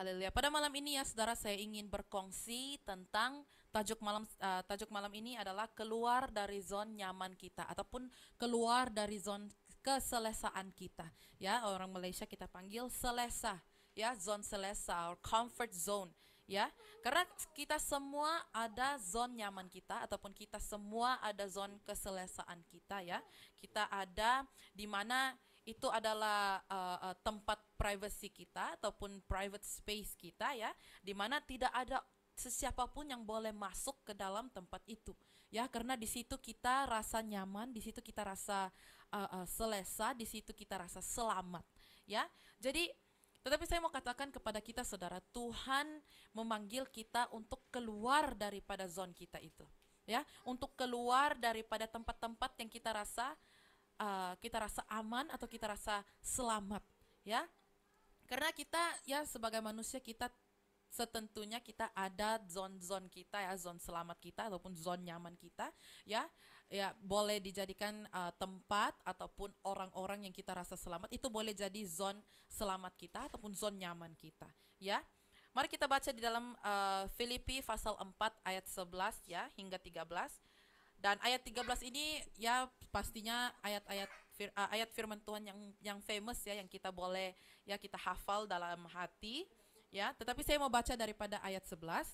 Haleluya. Pada malam ini ya saudara saya ingin berkongsi tentang tajuk malam uh, tajuk malam ini adalah keluar dari zon nyaman kita ataupun keluar dari zon keselesaan kita. Ya, orang Malaysia kita panggil selesa. Ya, zon selesa or comfort zone ya. Karena kita semua ada zon nyaman kita ataupun kita semua ada zon keselesaan kita ya. Kita ada di mana itu adalah uh, uh, tempat privacy kita ataupun private space kita ya, di mana tidak ada sesiapapun yang boleh masuk ke dalam tempat itu ya karena di situ kita rasa nyaman di situ kita rasa uh, uh, selesa di situ kita rasa selamat ya jadi tetapi saya mau katakan kepada kita saudara Tuhan memanggil kita untuk keluar daripada zon kita itu ya untuk keluar daripada tempat-tempat yang kita rasa uh, kita rasa aman atau kita rasa selamat ya karena kita ya sebagai manusia kita setentunya kita ada zon-zon kita ya zon selamat kita ataupun zon nyaman kita ya ya boleh dijadikan uh, tempat ataupun orang-orang yang kita rasa selamat itu boleh jadi zon selamat kita ataupun zon nyaman kita ya mari kita baca di dalam uh, Filipi pasal 4 ayat 11 ya hingga 13 dan ayat 13 ini ya pastinya ayat-ayat fir, uh, ayat firman Tuhan yang yang famous ya yang kita boleh ya kita hafal dalam hati ya. Tetapi saya mau baca daripada ayat 11.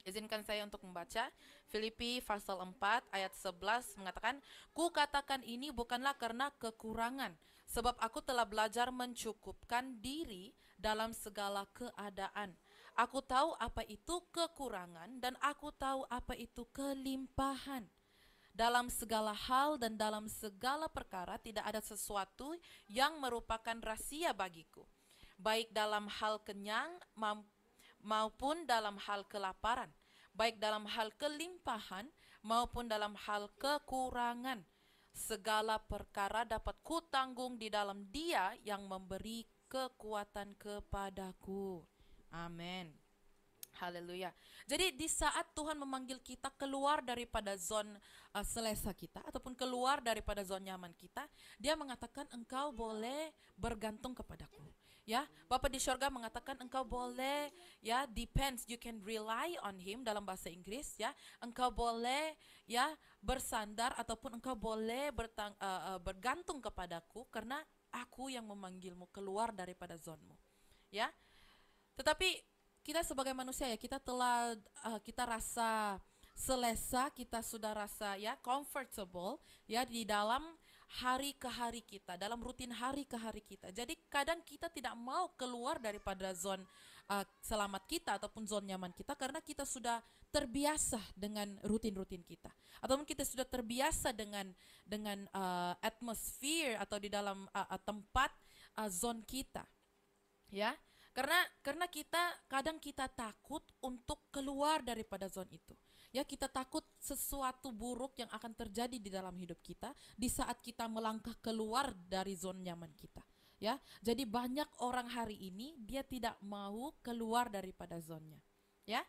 Izinkan saya untuk membaca Filipi pasal 4 ayat 11 mengatakan, "Ku katakan ini bukanlah karena kekurangan, sebab aku telah belajar mencukupkan diri dalam segala keadaan. Aku tahu apa itu kekurangan dan aku tahu apa itu kelimpahan." dalam segala hal dan dalam segala perkara tidak ada sesuatu yang merupakan rahasia bagiku, baik dalam hal kenyang maupun dalam hal kelaparan, baik dalam hal kelimpahan maupun dalam hal kekurangan. Segala perkara dapat kutanggung di dalam Dia yang memberi kekuatan kepadaku. Amin. Haleluya. Jadi di saat Tuhan memanggil kita keluar daripada zon uh, selesa kita ataupun keluar daripada zon nyaman kita, dia mengatakan engkau boleh bergantung kepadaku. Ya, Bapa di syurga mengatakan engkau boleh ya depends you can rely on him dalam bahasa Inggris ya. Engkau boleh ya bersandar ataupun engkau boleh bertang, uh, uh, bergantung kepadaku karena aku yang memanggilmu keluar daripada zonmu. Ya. Tetapi kita sebagai manusia ya kita telah uh, kita rasa selesa, kita sudah rasa ya comfortable ya di dalam hari ke hari kita, dalam rutin hari ke hari kita. Jadi kadang kita tidak mau keluar daripada zon uh, selamat kita ataupun zon nyaman kita karena kita sudah terbiasa dengan rutin-rutin kita. Ataupun kita sudah terbiasa dengan dengan uh, eh, atmosphere atau di dalam uh, tempat uh, zon kita. Ya. Karena karena kita kadang kita takut untuk keluar daripada zone itu. Ya kita takut sesuatu buruk yang akan terjadi di dalam hidup kita di saat kita melangkah keluar dari zone nyaman kita. Ya, jadi banyak orang hari ini dia tidak mau keluar daripada zonnya. Ya,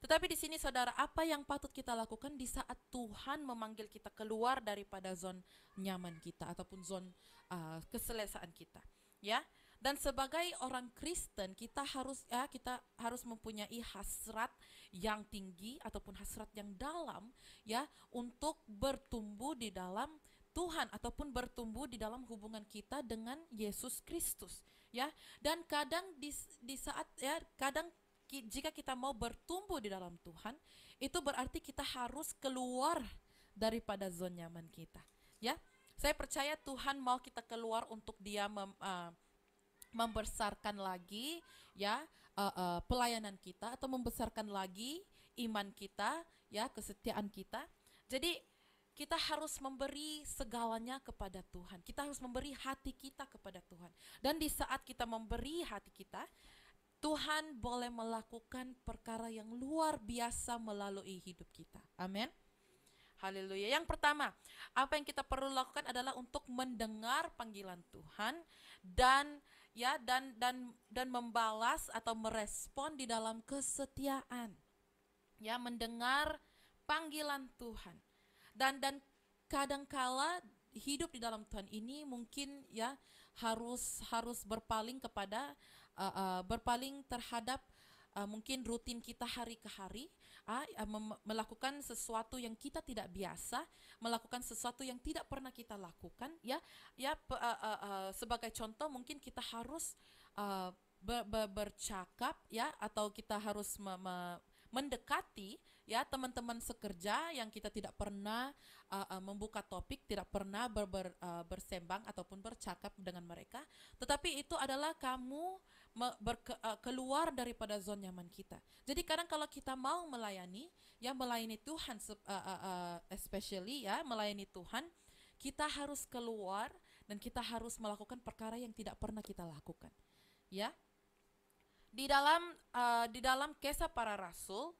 tetapi di sini saudara, apa yang patut kita lakukan di saat Tuhan memanggil kita keluar daripada zon nyaman kita ataupun zon uh, keselesaan kita, ya? Dan sebagai orang Kristen kita harus ya kita harus mempunyai hasrat yang tinggi ataupun hasrat yang dalam ya untuk bertumbuh di dalam Tuhan ataupun bertumbuh di dalam hubungan kita dengan Yesus Kristus ya dan kadang di, di saat ya kadang jika kita mau bertumbuh di dalam Tuhan itu berarti kita harus keluar daripada zona nyaman kita ya saya percaya Tuhan mau kita keluar untuk dia mem, uh, membesarkan lagi ya uh, uh, pelayanan kita atau membesarkan lagi iman kita ya kesetiaan kita. Jadi kita harus memberi segalanya kepada Tuhan. Kita harus memberi hati kita kepada Tuhan. Dan di saat kita memberi hati kita, Tuhan boleh melakukan perkara yang luar biasa melalui hidup kita. Amin. Haleluya. Yang pertama, apa yang kita perlu lakukan adalah untuk mendengar panggilan Tuhan dan ya dan dan dan membalas atau merespon di dalam kesetiaan ya mendengar panggilan Tuhan dan dan kadangkala hidup di dalam Tuhan ini mungkin ya harus harus berpaling kepada uh, uh, berpaling terhadap uh, mungkin rutin kita hari ke hari Ya, melakukan sesuatu yang kita tidak biasa, melakukan sesuatu yang tidak pernah kita lakukan, ya, ya eh, eh, eh, sebagai contoh mungkin kita harus bercakap, ya, atau kita harus mendekati ya teman-teman sekerja yang kita tidak pernah uh, uh, membuka topik, tidak pernah ber, ber, uh, bersembang ataupun bercakap dengan mereka, tetapi itu adalah kamu berke, uh, keluar daripada zon nyaman kita. Jadi kadang kalau kita mau melayani, ya melayani Tuhan uh, uh, uh, especially ya melayani Tuhan, kita harus keluar dan kita harus melakukan perkara yang tidak pernah kita lakukan. Ya. Di dalam uh, di dalam Kisah Para Rasul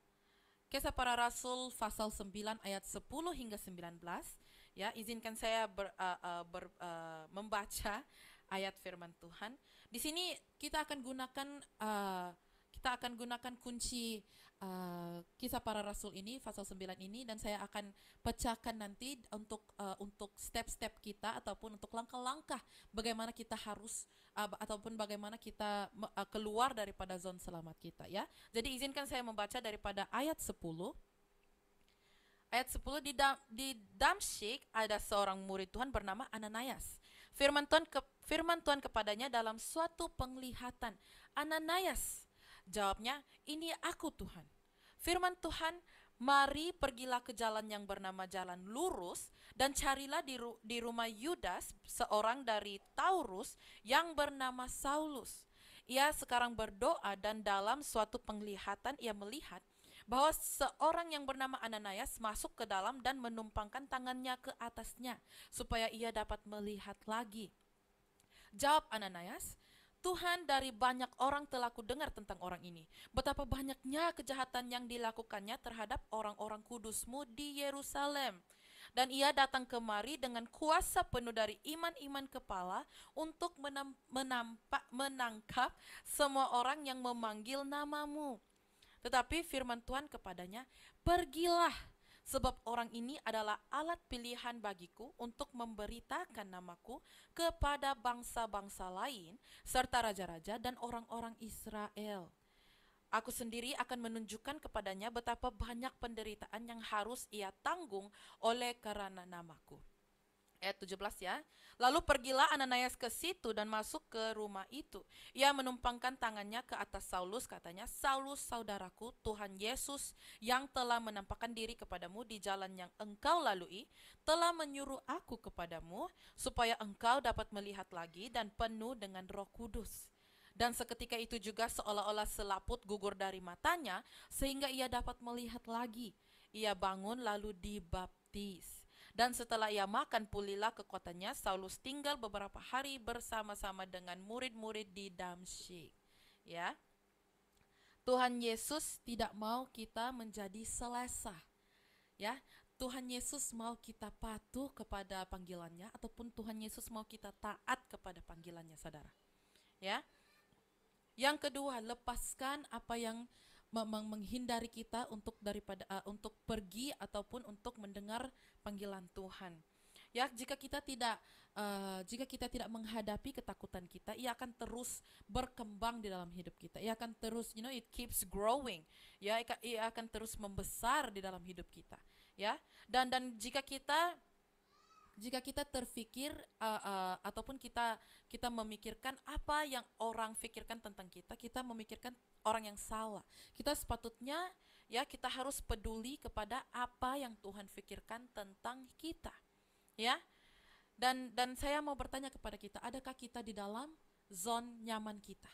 Kisah Para Rasul pasal 9 ayat 10 hingga 19 ya izinkan saya ber, uh, uh, ber, uh, membaca ayat firman Tuhan di sini kita akan gunakan uh, kita akan gunakan kunci uh, kisah para rasul ini pasal 9 ini dan saya akan pecahkan nanti untuk uh, untuk step-step kita ataupun untuk langkah-langkah bagaimana kita harus uh, ataupun bagaimana kita uh, keluar daripada zon selamat kita ya. Jadi izinkan saya membaca daripada ayat 10 ayat 10 di, Dam, di Damsyik ada seorang murid Tuhan bernama Ananias. Firman Tuhan, ke, firman Tuhan kepadanya dalam suatu penglihatan, Ananias. Jawabnya, ini aku Tuhan. Firman Tuhan, mari pergilah ke jalan yang bernama jalan lurus dan carilah di, ru di rumah Yudas seorang dari Taurus yang bernama Saulus. Ia sekarang berdoa dan dalam suatu penglihatan ia melihat bahwa seorang yang bernama Ananias masuk ke dalam dan menumpangkan tangannya ke atasnya supaya ia dapat melihat lagi. Jawab Ananias, Tuhan dari banyak orang telah kudengar tentang orang ini. Betapa banyaknya kejahatan yang dilakukannya terhadap orang-orang kudusmu di Yerusalem. Dan ia datang kemari dengan kuasa penuh dari iman-iman kepala untuk menampak, menangkap semua orang yang memanggil namamu tetapi firman Tuhan kepadanya, "Pergilah, sebab orang ini adalah alat pilihan bagiku untuk memberitakan namaku kepada bangsa-bangsa lain serta raja-raja dan orang-orang Israel." Aku sendiri akan menunjukkan kepadanya betapa banyak penderitaan yang harus ia tanggung oleh karena namaku ayat 17 ya. Lalu pergilah Ananias ke situ dan masuk ke rumah itu. Ia menumpangkan tangannya ke atas Saulus, katanya, Saulus saudaraku, Tuhan Yesus yang telah menampakkan diri kepadamu di jalan yang engkau lalui, telah menyuruh aku kepadamu, supaya engkau dapat melihat lagi dan penuh dengan roh kudus. Dan seketika itu juga seolah-olah selaput gugur dari matanya, sehingga ia dapat melihat lagi. Ia bangun lalu dibaptis. Dan setelah ia makan, pulilah kekuatannya. Saulus tinggal beberapa hari bersama-sama dengan murid-murid di Damsyik. Ya. Tuhan Yesus tidak mau kita menjadi selesa. Ya, Tuhan Yesus mau kita patuh kepada panggilannya ataupun Tuhan Yesus mau kita taat kepada panggilannya, Saudara. Ya. Yang kedua, lepaskan apa yang menghindari kita untuk daripada uh, untuk pergi ataupun untuk mendengar panggilan Tuhan. Ya, jika kita tidak uh, jika kita tidak menghadapi ketakutan kita, ia akan terus berkembang di dalam hidup kita. Ia akan terus, you know, it keeps growing. Ya, ia akan terus membesar di dalam hidup kita. Ya, dan dan jika kita jika kita terfikir uh, uh, ataupun kita kita memikirkan apa yang orang pikirkan tentang kita, kita memikirkan orang yang salah. Kita sepatutnya ya kita harus peduli kepada apa yang Tuhan pikirkan tentang kita. Ya. Dan dan saya mau bertanya kepada kita, adakah kita di dalam zon nyaman kita?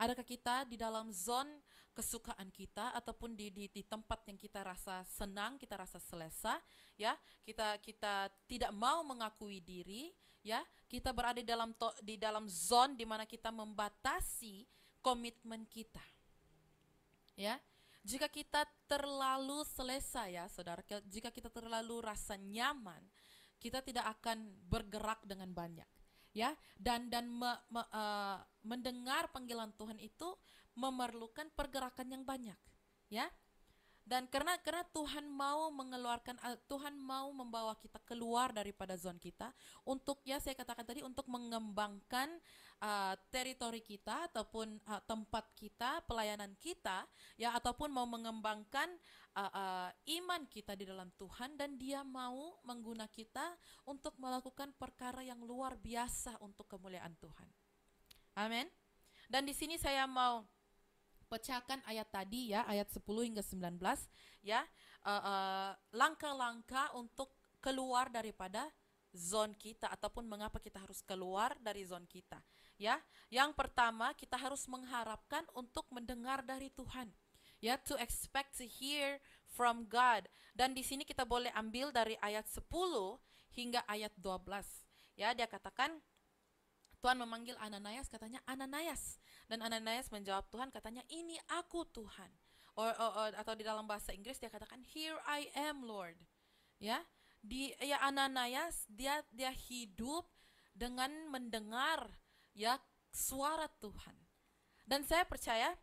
Adakah kita di dalam zon kesukaan kita ataupun di, di di tempat yang kita rasa senang, kita rasa selesa, ya. Kita kita tidak mau mengakui diri, ya. Kita berada dalam to, di dalam zone di mana kita membatasi komitmen kita. Ya. Jika kita terlalu selesa ya, Saudara, jika kita terlalu rasa nyaman, kita tidak akan bergerak dengan banyak ya dan dan me, me, uh, mendengar panggilan Tuhan itu memerlukan pergerakan yang banyak, ya. Dan karena karena Tuhan mau mengeluarkan eh, Tuhan mau membawa kita keluar daripada zon kita untuk ya saya katakan tadi untuk mengembangkan uh, teritori kita ataupun uh, tempat kita, pelayanan kita ya ataupun mau mengembangkan uh, uh, iman kita di dalam Tuhan dan dia mau mengguna kita untuk melakukan perkara yang luar biasa untuk kemuliaan Tuhan. Amin. Dan di sini saya mau pecahkan ayat tadi ya, ayat 10 hingga 19 ya. Eh, eh, langkah-langkah uh, uh, untuk keluar daripada zon kita ataupun mengapa kita harus keluar dari zon kita ya. Yang pertama, kita harus mengharapkan untuk mendengar dari Tuhan. Ya, to expect to hear from God. Dan di sini kita boleh ambil dari ayat 10 hingga ayat 12. Ya, dia katakan Tuhan memanggil Ananias, katanya Ananias. Dan Ananias menjawab Tuhan, katanya ini aku Tuhan. Or, or, or, atau di dalam bahasa Inggris dia katakan here I am Lord. Ya, di ya Ananias dia dia hidup dengan mendengar ya suara Tuhan. Dan saya percaya,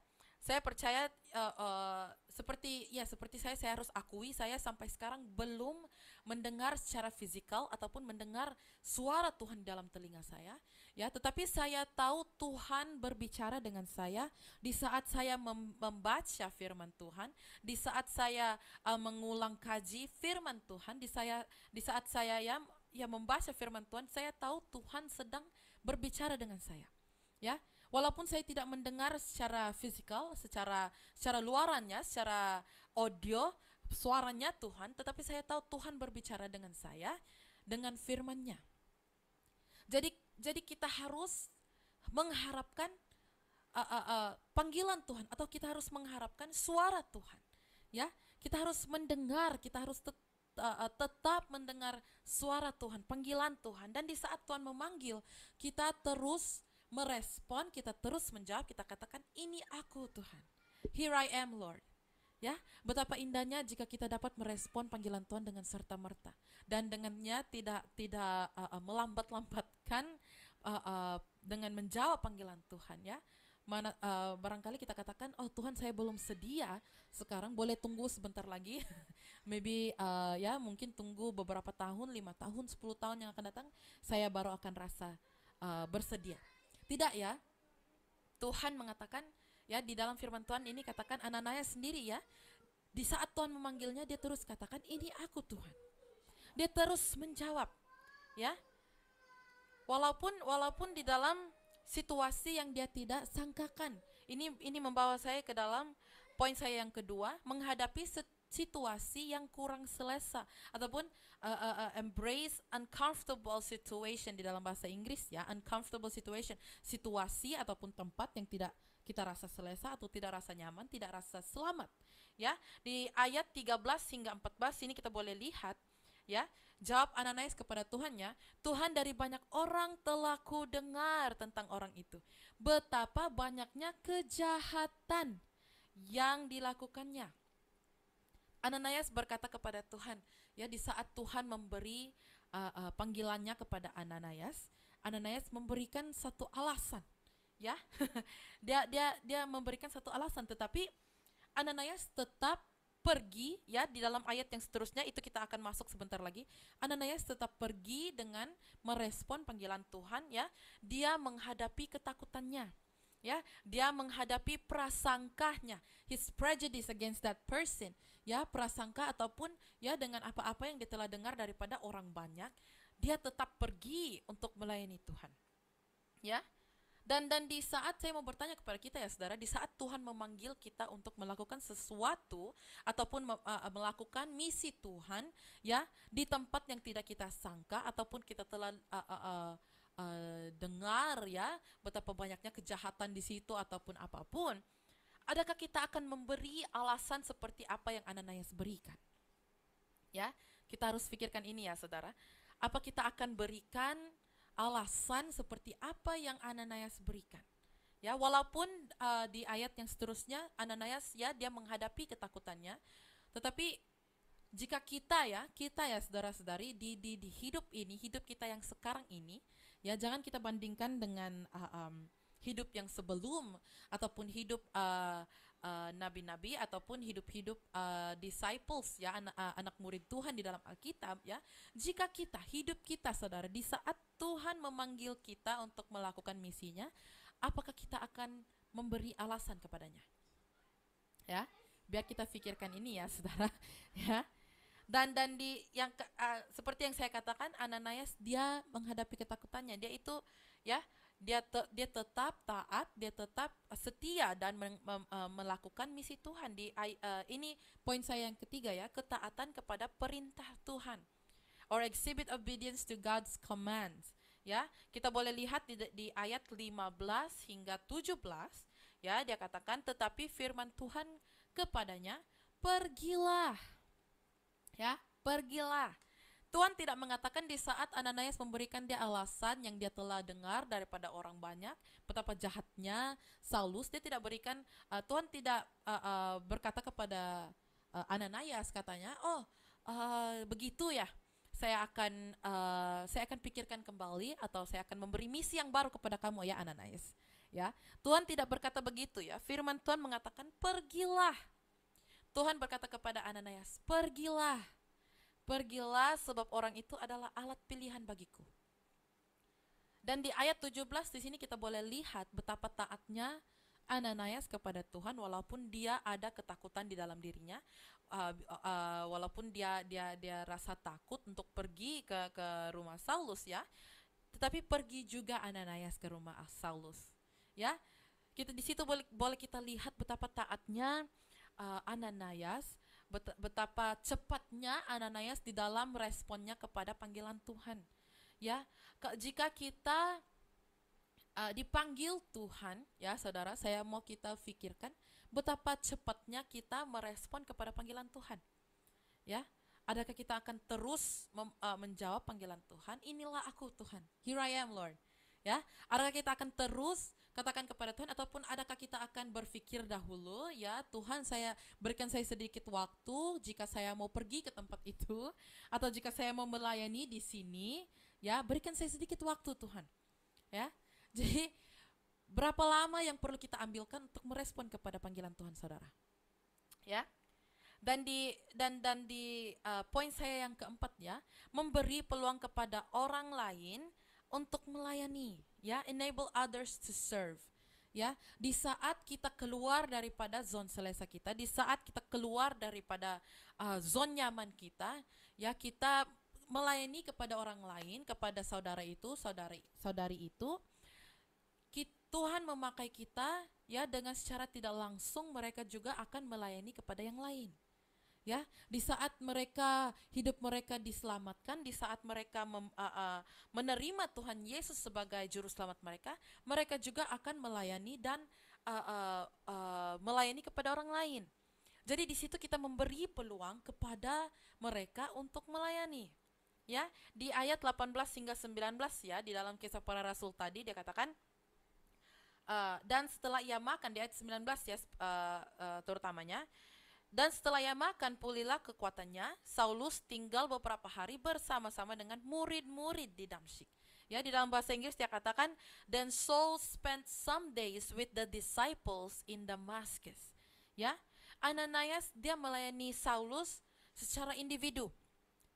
saya percaya uh, uh, seperti ya seperti saya saya harus akui saya sampai sekarang belum mendengar secara fisikal ataupun mendengar suara Tuhan dalam telinga saya, Ya, tetapi saya tahu Tuhan berbicara dengan saya di saat saya membaca firman Tuhan, di saat saya uh, mengulang kaji firman Tuhan, di saya di saat saya ya ya membaca firman Tuhan, saya tahu Tuhan sedang berbicara dengan saya. Ya, walaupun saya tidak mendengar secara fisikal, secara secara luarannya, secara audio suaranya Tuhan, tetapi saya tahu Tuhan berbicara dengan saya dengan firman-Nya. Jadi jadi kita harus mengharapkan uh, uh, uh, panggilan Tuhan atau kita harus mengharapkan suara Tuhan. Ya, kita harus mendengar, kita harus tet tetap mendengar suara Tuhan, panggilan Tuhan. Dan di saat Tuhan memanggil, kita terus merespon, kita terus menjawab, kita katakan ini aku Tuhan. Here I am Lord. Ya, betapa indahnya jika kita dapat merespon panggilan Tuhan dengan serta merta dan dengannya tidak tidak uh, melambat-lambatkan uh, uh, dengan menjawab panggilan Tuhan ya mana uh, barangkali kita katakan oh Tuhan saya belum sedia sekarang boleh tunggu sebentar lagi maybe uh, ya mungkin tunggu beberapa tahun lima tahun sepuluh tahun yang akan datang saya baru akan rasa uh, bersedia tidak ya Tuhan mengatakan ya di dalam firman Tuhan ini katakan Ananaya sendiri ya di saat Tuhan memanggilnya dia terus katakan ini aku Tuhan dia terus menjawab ya Walaupun walaupun di dalam situasi yang dia tidak sangkakan. Ini ini membawa saya ke dalam poin saya yang kedua, menghadapi situasi yang kurang selesa ataupun uh, uh, uh, embrace uncomfortable situation di dalam bahasa Inggris ya, uncomfortable situation, situasi ataupun tempat yang tidak kita rasa selesa atau tidak rasa nyaman, tidak rasa selamat. Ya, di ayat 13 hingga 14 ini kita boleh lihat ya. Jawab Ananias kepada Tuhannya, Tuhan dari banyak orang telah ku dengar tentang orang itu. Betapa banyaknya kejahatan yang dilakukannya. Ananias berkata kepada Tuhan, ya di saat Tuhan memberi uh, uh, panggilannya kepada Ananias, Ananias memberikan satu alasan, ya. dia dia dia memberikan satu alasan, tetapi Ananias tetap pergi ya di dalam ayat yang seterusnya itu kita akan masuk sebentar lagi. Ananias tetap pergi dengan merespon panggilan Tuhan ya. Dia menghadapi ketakutannya. Ya, dia menghadapi prasangkanya his prejudice against that person, ya, prasangka ataupun ya dengan apa-apa yang dia telah dengar daripada orang banyak, dia tetap pergi untuk melayani Tuhan. Ya. Dan dan di saat saya mau bertanya kepada kita ya saudara, di saat Tuhan memanggil kita untuk melakukan sesuatu ataupun uh, melakukan misi Tuhan ya di tempat yang tidak kita sangka ataupun kita telah uh, uh, uh, uh, dengar ya betapa banyaknya kejahatan di situ ataupun apapun, adakah kita akan memberi alasan seperti apa yang Ananias berikan? Ya, kita harus pikirkan ini ya saudara. Apa kita akan berikan alasan seperti apa yang Ananias berikan. Ya, walaupun uh, di ayat yang seterusnya Ananias ya dia menghadapi ketakutannya, tetapi jika kita ya, kita ya saudara-saudari di, di di hidup ini, hidup kita yang sekarang ini, ya jangan kita bandingkan dengan uh, um, hidup yang sebelum ataupun hidup uh, nabi eh, nabi-nabi ataupun hidup-hidup uh, disciples ya anak uh, anak murid Tuhan di dalam Alkitab ya. Jika kita hidup kita Saudara di saat Tuhan memanggil kita untuk melakukan misinya, apakah kita akan memberi alasan kepadanya? Ya. Biar kita pikirkan ini ya Saudara ya. Dan dan di yang uh, seperti yang saya katakan Ananias dia menghadapi ketakutannya. Dia itu ya dia te, dia tetap taat, dia tetap setia dan men, me, me, eh, melakukan misi Tuhan di uh, ini poin saya yang ketiga ya, ketaatan kepada perintah Tuhan or exhibit obedience to God's commands. Ya, kita boleh lihat di, di ayat 15 hingga 17 ya, dia katakan tetapi firman Tuhan kepadanya, pergilah. Ya, pergilah Tuhan tidak mengatakan di saat Ananias memberikan dia alasan yang dia telah dengar daripada orang banyak, betapa jahatnya Saulus, dia tidak berikan, uh, Tuhan tidak uh, uh, berkata kepada uh, Ananias katanya, oh uh, begitu ya, saya akan uh, saya akan pikirkan kembali atau saya akan memberi misi yang baru kepada kamu ya Ananias. Ya, Tuhan tidak berkata begitu ya. Firman Tuhan mengatakan, pergilah. Tuhan berkata kepada Ananias, pergilah Pergilah sebab orang itu adalah alat pilihan bagiku. Dan di ayat 17 di sini kita boleh lihat betapa taatnya Ananias kepada Tuhan walaupun dia ada ketakutan di dalam dirinya uh, uh, uh, walaupun dia dia dia rasa takut untuk pergi ke ke rumah Saulus ya tetapi pergi juga Ananias ke rumah Saulus ya kita di situ boleh boleh kita lihat betapa taatnya uh, Ananias betapa cepatnya Ananias di dalam responnya kepada panggilan Tuhan. Ya, jika kita uh, dipanggil Tuhan, ya saudara, saya mau kita pikirkan betapa cepatnya kita merespon kepada panggilan Tuhan. Ya, adakah kita akan terus mem, uh, menjawab panggilan Tuhan? Inilah aku Tuhan. Here I am, Lord ya adakah kita akan terus katakan kepada Tuhan ataupun adakah kita akan berpikir dahulu ya Tuhan saya berikan saya sedikit waktu jika saya mau pergi ke tempat itu atau jika saya mau melayani di sini ya berikan saya sedikit waktu Tuhan ya jadi berapa lama yang perlu kita ambilkan untuk merespon kepada panggilan Tuhan saudara ya dan di dan dan di uh, poin saya yang keempat ya memberi peluang kepada orang lain untuk melayani, ya, enable others to serve. Ya, di saat kita keluar daripada zon selesa kita, di saat kita keluar daripada uh, zon nyaman kita, ya kita melayani kepada orang lain, kepada saudara itu, saudari saudari itu, Tuhan memakai kita ya dengan secara tidak langsung mereka juga akan melayani kepada yang lain ya di saat mereka hidup mereka diselamatkan di saat mereka mem, uh, uh, menerima Tuhan Yesus sebagai juru selamat mereka mereka juga akan melayani dan uh, uh, uh, melayani kepada orang lain jadi di situ kita memberi peluang kepada mereka untuk melayani ya di ayat 18 hingga 19 ya di dalam kisah para rasul tadi dia katakan Uh, dan setelah ia makan di ayat 19 ya uh, uh, terutamanya dan setelah ia makan, pulihlah kekuatannya. Saulus tinggal beberapa hari bersama-sama dengan murid-murid di Damsyik. Ya, di dalam bahasa Inggris dia katakan, Then Saul spent some days with the disciples in Damascus. Ya, Ananias dia melayani Saulus secara individu.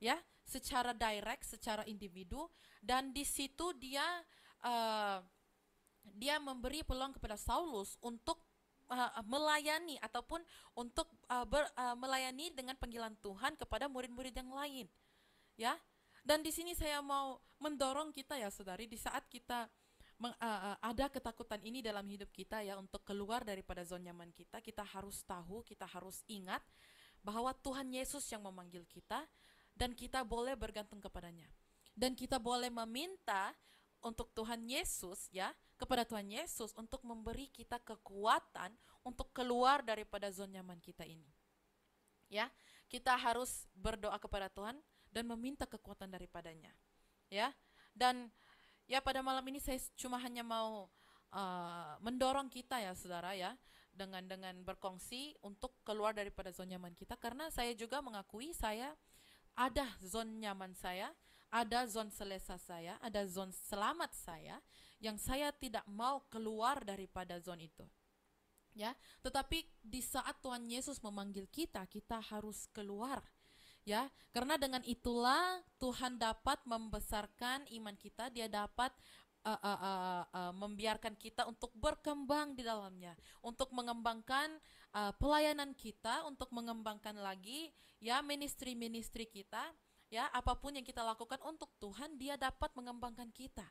Ya, secara direct, secara individu. Dan di situ dia uh, dia memberi peluang kepada Saulus untuk Eh, eh, melayani ataupun untuk uh, ber, uh, melayani dengan panggilan Tuhan kepada murid-murid yang lain. Ya. Dan di sini saya mau mendorong kita ya Saudari di saat kita meng, uh, uh, ada ketakutan ini dalam hidup kita ya untuk keluar daripada zona nyaman kita, kita harus tahu, kita harus ingat bahwa Tuhan Yesus yang memanggil kita dan kita boleh bergantung kepadanya. Dan kita boleh meminta untuk Tuhan Yesus ya kepada Tuhan Yesus untuk memberi kita kekuatan untuk keluar daripada zona nyaman kita ini. Ya, kita harus berdoa kepada Tuhan dan meminta kekuatan daripadanya. Ya. Dan ya pada malam ini saya cuma hanya mau uh, mendorong kita ya saudara ya dengan dengan berkongsi untuk keluar daripada zona nyaman kita karena saya juga mengakui saya ada zon nyaman saya, ada zon selesa saya, ada zon selamat saya yang saya tidak mau keluar daripada zon itu. Ya, tetapi di saat Tuhan Yesus memanggil kita, kita harus keluar. Ya, karena dengan itulah Tuhan dapat membesarkan iman kita, dia dapat uh, uh, uh, uh, membiarkan kita untuk berkembang di dalamnya, untuk mengembangkan uh, pelayanan kita, untuk mengembangkan lagi ya ministry-ministry kita, ya apapun yang kita lakukan untuk Tuhan, dia dapat mengembangkan kita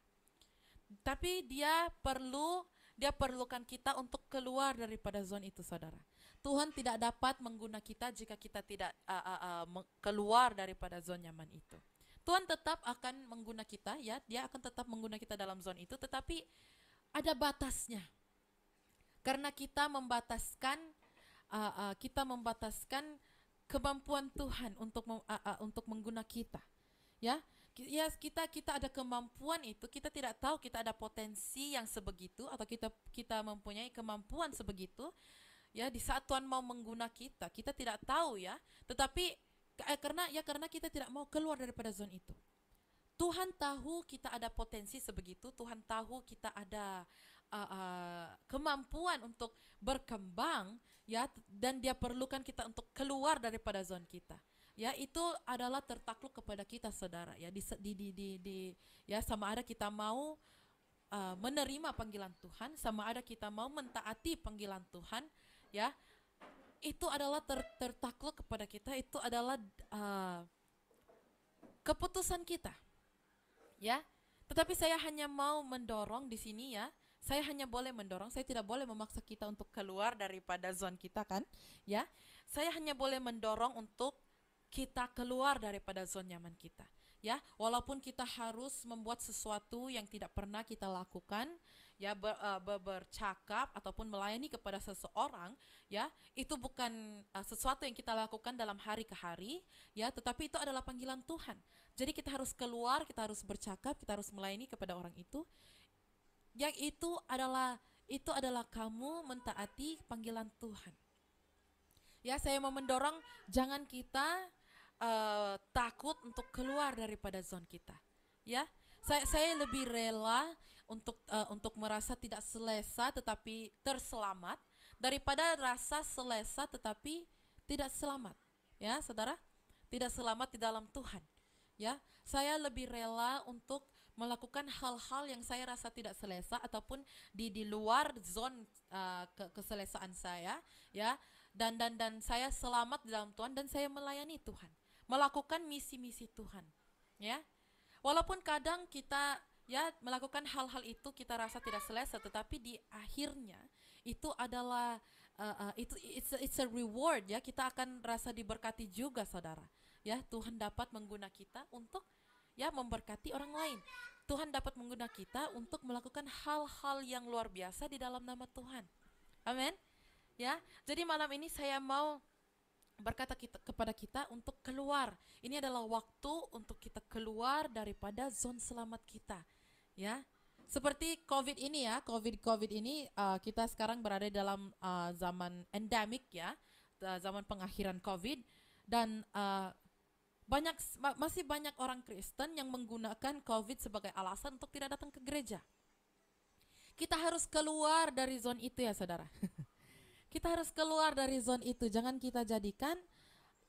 tapi dia perlu dia perlukan kita untuk keluar daripada zon itu, saudara. Tuhan tidak dapat mengguna kita jika kita tidak uh, uh, uh, keluar daripada zon nyaman itu. Tuhan tetap akan mengguna kita, ya, dia akan tetap mengguna kita dalam zon itu, tetapi ada batasnya. Karena kita membataskan, uh, uh, kita membataskan kemampuan Tuhan untuk mem, uh, uh, untuk mengguna kita, ya ya kita kita ada kemampuan itu kita tidak tahu kita ada potensi yang sebegitu atau kita kita mempunyai kemampuan sebegitu ya di saat Tuhan mau mengguna kita kita tidak tahu ya tetapi eh, karena ya karena kita tidak mau keluar daripada zona itu Tuhan tahu kita ada potensi sebegitu Tuhan tahu kita ada uh, uh, kemampuan untuk berkembang ya dan dia perlukan kita untuk keluar daripada zona kita ya itu adalah tertakluk kepada kita saudara ya di di di, di, ya sama ada kita mau uh, menerima panggilan Tuhan sama ada kita mau mentaati panggilan Tuhan ya itu adalah ter, tertakluk kepada kita itu adalah uh, keputusan kita ya tetapi saya hanya mau mendorong di sini ya saya hanya boleh mendorong saya tidak boleh memaksa kita untuk keluar daripada zon kita kan ya saya hanya boleh mendorong untuk kita keluar daripada zona nyaman kita. Ya, walaupun kita harus membuat sesuatu yang tidak pernah kita lakukan, ya ber, uh, e, ber, bercakap ataupun melayani kepada seseorang, ya, itu bukan uh, sesuatu yang kita lakukan dalam hari ke hari, ya, tetapi itu adalah panggilan Tuhan. Jadi kita harus keluar, kita harus bercakap, kita harus melayani kepada orang itu. Yang itu adalah itu adalah kamu mentaati panggilan Tuhan. Ya, saya mau mendorong jangan kita Eh, takut untuk keluar daripada zon kita ya saya saya lebih rela untuk uh, untuk merasa tidak selesa tetapi terselamat daripada rasa selesa tetapi tidak selamat ya saudara tidak selamat di dalam Tuhan ya saya lebih rela untuk melakukan hal-hal yang saya rasa tidak selesa ataupun di di luar zon uh, ke keselesaan saya ya dan dan dan saya selamat di dalam Tuhan dan saya melayani Tuhan melakukan misi-misi Tuhan, ya. Walaupun kadang kita ya melakukan hal-hal itu kita rasa tidak selesai, tetapi di akhirnya itu adalah uh, uh, itu it's it's a reward ya. Kita akan rasa diberkati juga, saudara. Ya Tuhan dapat menggunakan kita untuk ya memberkati orang lain. Tuhan dapat menggunakan kita untuk melakukan hal-hal yang luar biasa di dalam nama Tuhan. Amin. Ya. Jadi malam ini saya mau berkata kita, kepada kita untuk keluar. Ini adalah waktu untuk kita keluar daripada zon selamat kita. Ya. Seperti COVID ini ya, COVID COVID ini uh, kita sekarang berada dalam uh, zaman endemik ya, zaman pengakhiran COVID dan uh, banyak masih banyak orang Kristen yang menggunakan COVID sebagai alasan untuk tidak datang ke gereja. Kita harus keluar dari zona itu ya saudara. Kita harus keluar dari zone itu. Jangan kita jadikan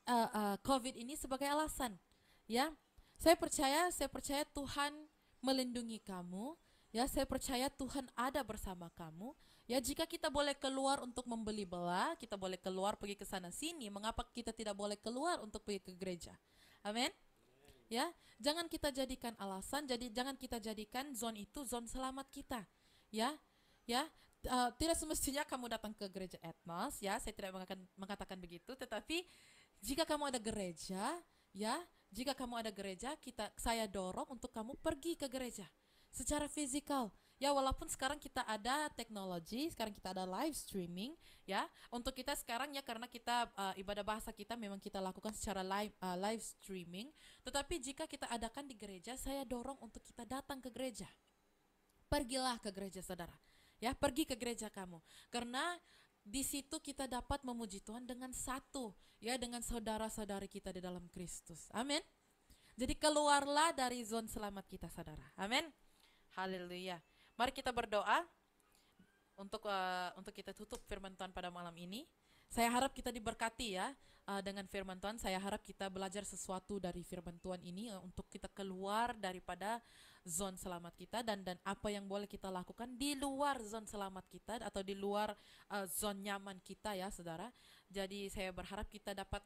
uh, uh, COVID ini sebagai alasan. Ya, saya percaya, saya percaya Tuhan melindungi kamu. Ya, saya percaya Tuhan ada bersama kamu. Ya, jika kita boleh keluar untuk membeli bela, kita boleh keluar pergi ke sana sini. Mengapa kita tidak boleh keluar untuk pergi ke gereja? Amin. Ya, jangan kita jadikan alasan. Jadi jangan kita jadikan zon itu zon selamat kita. Ya, ya uh, tidak semestinya kamu datang ke gereja etnos ya saya tidak mengatakan mengatakan begitu tetapi jika kamu ada gereja ya jika kamu ada gereja kita saya dorong untuk kamu pergi ke gereja secara fisikal ya walaupun sekarang kita ada teknologi sekarang kita ada live streaming ya untuk kita sekarang ya karena kita uh, ibadah bahasa kita memang kita lakukan secara live uh, live streaming tetapi jika kita adakan di gereja saya dorong untuk kita datang ke gereja pergilah ke gereja saudara Ya, pergi ke gereja kamu. Karena di situ kita dapat memuji Tuhan dengan satu, ya, dengan saudara-saudari kita di dalam Kristus. Amin. Jadi keluarlah dari zona selamat kita, saudara. Amin. Haleluya. Mari kita berdoa untuk uh, untuk kita tutup firman Tuhan pada malam ini. Saya harap kita diberkati ya uh, dengan firman Tuhan. Saya harap kita belajar sesuatu dari firman Tuhan ini uh, untuk kita keluar daripada zon selamat kita dan dan apa yang boleh kita lakukan di luar zon selamat kita atau di luar uh, zon nyaman kita ya, Saudara. Jadi saya berharap kita dapat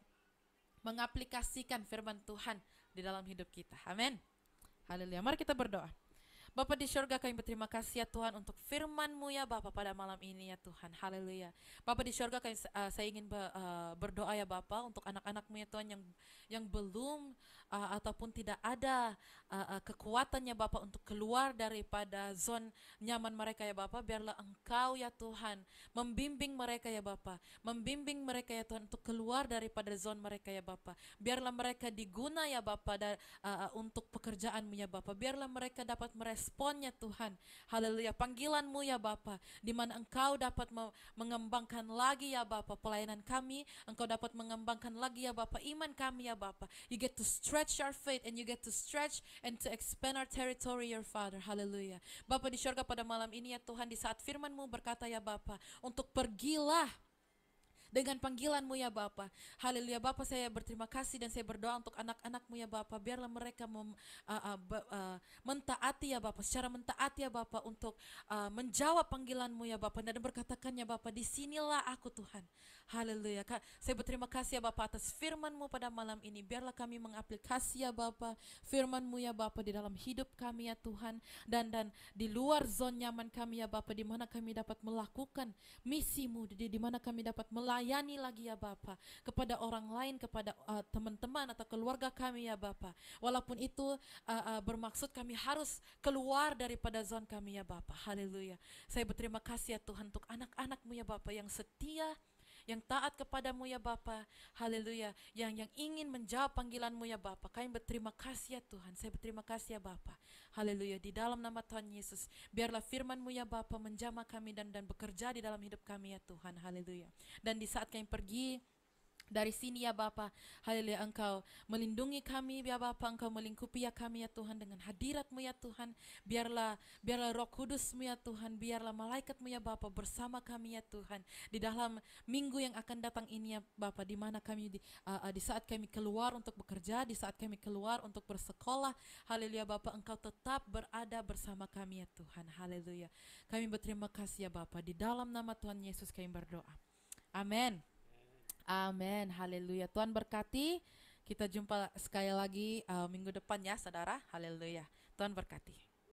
mengaplikasikan firman Tuhan di dalam hidup kita. Amin. Haleluya. Mari kita berdoa. Bapa di syurga kami berterima kasih ya Tuhan untuk firman-Mu ya Bapa pada malam ini ya Tuhan. Haleluya. Bapa di syurga kami uh, saya ingin be, uh, berdoa ya Bapa untuk anak-anak-Mu ya Tuhan yang yang belum uh, ataupun tidak ada uh, uh, kekuatannya Bapa untuk keluar daripada zon nyaman mereka ya Bapa. Biarlah Engkau ya Tuhan membimbing mereka ya Bapa. Membimbing mereka ya Tuhan untuk keluar daripada zon mereka ya Bapa. Biarlah mereka diguna ya Bapa dan uh, uh, untuk pekerjaan-Mu ya Bapa. Biarlah mereka dapat meres responnya Tuhan. Haleluya. Panggilanmu ya Bapa, di mana Engkau dapat mengembangkan lagi ya Bapa pelayanan kami, Engkau dapat mengembangkan lagi ya Bapa iman kami ya Bapa. You get to stretch our faith and you get to stretch and to expand our territory your Father. Haleluya. Bapa di surga pada malam ini ya Tuhan di saat firman-Mu berkata ya Bapa, untuk pergilah dengan panggilanmu ya Bapa. Haleluya Bapa saya berterima kasih dan saya berdoa untuk anak-anakmu ya Bapa. Biarlah mereka mem, uh, uh, uh, mentaati ya Bapa, secara mentaati ya Bapa untuk uh, menjawab panggilanmu ya Bapa dan berkatakan ya Bapa, sinilah aku Tuhan. Haleluya. Saya berterima kasih ya Bapa atas firmanmu pada malam ini. Biarlah kami mengaplikasi ya Bapa firmanmu ya Bapa di dalam hidup kami ya Tuhan dan dan di luar zona nyaman kami ya Bapa di mana kami dapat melakukan misimu di, di mana kami dapat melayani melayani lagi ya Bapa kepada orang lain, kepada uh, teman-teman uh, atau keluarga kami ya Bapa. Walaupun itu uh, uh, bermaksud kami harus keluar daripada zona kami ya Bapa. Haleluya. Saya berterima kasih ya Tuhan untuk anak-anakmu ya Bapa yang setia yang taat kepadamu ya Bapa. Haleluya. Yang yang ingin menjawab panggilanmu ya Bapa. Kami berterima kasih ya Tuhan. Saya berterima kasih ya Bapa. Haleluya. Di dalam nama Tuhan Yesus, biarlah FirmanMu ya Bapa menjamah kami dan dan bekerja di dalam hidup kami ya Tuhan. Haleluya. Dan di saat kami pergi dari sini ya Bapa. Haleluya Engkau melindungi kami ya Bapa, Engkau melingkupi ya kami ya Tuhan dengan hadiratmu ya Tuhan. Biarlah biarlah Roh Kudusmu ya Tuhan, biarlah malaikatmu ya Bapa bersama kami ya Tuhan di dalam minggu yang akan datang ini ya Bapa di mana kami di, uh, uh di saat kami keluar untuk bekerja, di saat kami keluar untuk bersekolah. Haleluya Bapa, Engkau tetap berada bersama kami ya Tuhan. Haleluya. Kami berterima kasih ya Bapa di dalam nama Tuhan Yesus kami berdoa. Amin. Amin. Haleluya. Tuhan berkati. Kita jumpa sekali lagi uh, minggu depan ya, saudara. Haleluya. Tuhan berkati.